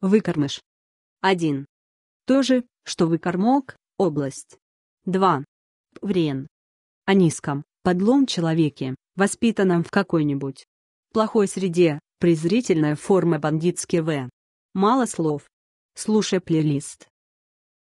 Выкормыш. 1. То же, что выкормок, область. 2. Врен. О низком, подлом человеке, воспитанном в какой-нибудь плохой среде, презрительная форма бандитский В. Мало слов. Слушай плейлист.